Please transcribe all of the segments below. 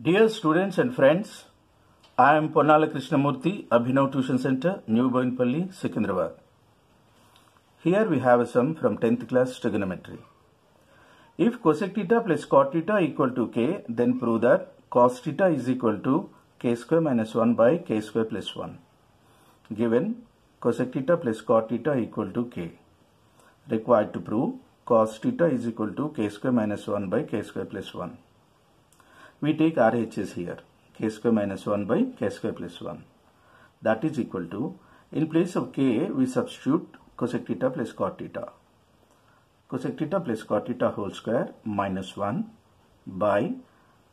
Dear students and friends, I am Ponala Krishnamurthy, Abhinav Tuition Center, New Boinpalli, Secunderabad. Here we have a sum from 10th class trigonometry. If cosec theta plus cot theta equal to k, then prove that cos theta is equal to k square minus 1 by k square plus 1. Given cosec theta plus cot theta equal to k. Required to prove cos theta is equal to k square minus 1 by k square plus 1. we take RHS here k square minus 1 by k square plus 1 that is equal to in place of k we substitute cosec theta plus cot theta cosec theta plus cot theta whole square minus 1 by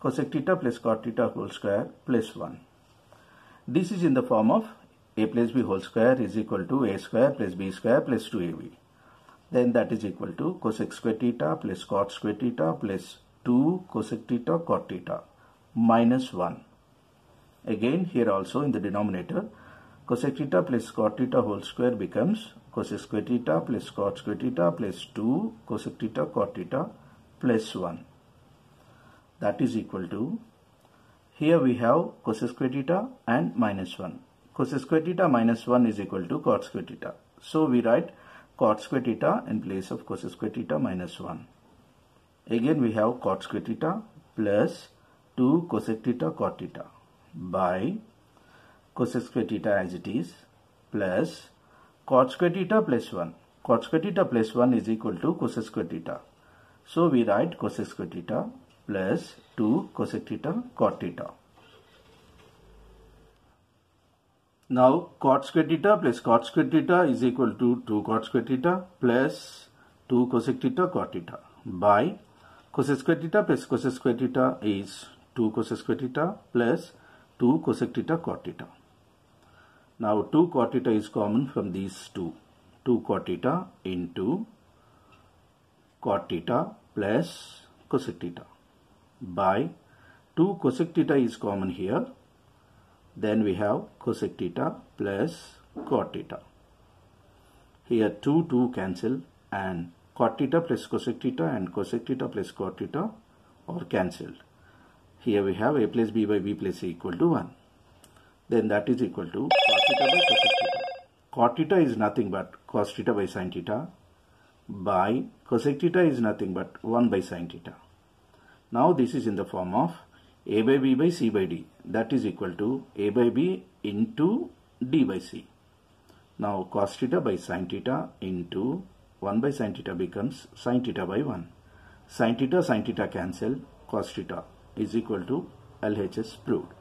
cosec theta plus cot theta whole square plus 1. This is in the form of a plus b whole square is equal to a square plus b square plus 2ab. Then that is equal to cosec square theta plus cot square theta plus 2 cosec theta cot theta minus 1. Again here also in the denominator cosec theta plus cot theta whole square becomes cosec square theta plus cot square theta plus 2 cosec theta cot theta plus 1. That is equal to here we have cos square theta and minus 1. 1. Cos square theta minus 1 is equal to cot square theta. So we write cot square theta in place of cos square theta minus 1. Again we have cot square theta plus 2 cosec theta cot theta by cosec square theta as it is plus cot square theta plus 1. Cot square theta plus 1 is equal to cosec square theta. So we write cosec square theta plus 2 cosec theta cot theta. Now cot square theta plus cot square theta is equal to 2 cot square theta plus 2 cosec theta cot theta by Cos square theta plus cos square theta is 2 cos square theta plus 2 cosec theta cot theta. Now 2 cot theta is common from these two. 2 cot theta into cot theta plus cosec theta by 2 cosec theta is common here. Then we have cosec theta plus cot theta. Here 2, 2 cancel and cot theta plus cosec theta and cosec theta plus cot theta are cancelled. Here we have a plus b by b plus a equal to 1. Then that is equal to cot theta by cosec theta. Cot theta is nothing but cos theta by sin theta by cosec theta is nothing but 1 by sin theta. Now this is in the form of a by b by c by d that is equal to a by b into d by c. Now cos theta by sin theta into 1 by sin theta becomes sin theta by 1. Sin theta, sin theta cancel, cos theta is equal to LHS proved.